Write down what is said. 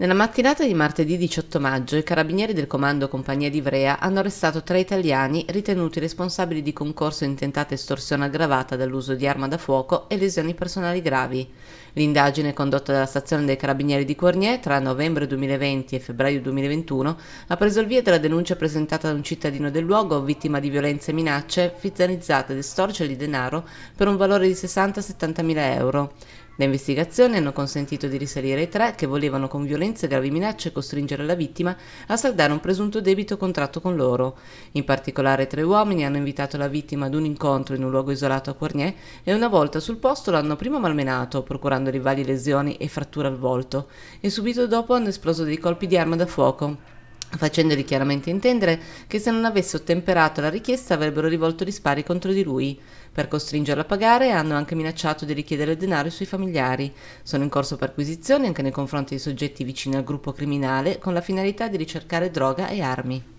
Nella mattinata di martedì 18 maggio i carabinieri del comando Compagnia di Ivrea hanno arrestato tre italiani ritenuti responsabili di concorso in tentata estorsione aggravata dall'uso di arma da fuoco e lesioni personali gravi. L'indagine condotta dalla stazione dei carabinieri di Cornier tra novembre 2020 e febbraio 2021 ha preso il via della denuncia presentata da un cittadino del luogo vittima di violenze e minacce finalizzate ad estorcergli denaro per un valore di 60-70 mila euro. Le investigazioni hanno consentito di risalire ai tre che volevano con violenza e gravi minacce costringere la vittima a saldare un presunto debito contratto con loro. In particolare tre uomini hanno invitato la vittima ad un incontro in un luogo isolato a Quarnier e una volta sul posto l'hanno prima malmenato, procurandogli varie lesioni e fratture al volto, e subito dopo hanno esploso dei colpi di arma da fuoco facendogli chiaramente intendere che se non avesse ottemperato la richiesta avrebbero rivolto dispari contro di lui. Per costringerlo a pagare hanno anche minacciato di richiedere denaro ai suoi familiari. Sono in corso perquisizioni anche nei confronti di soggetti vicini al gruppo criminale con la finalità di ricercare droga e armi.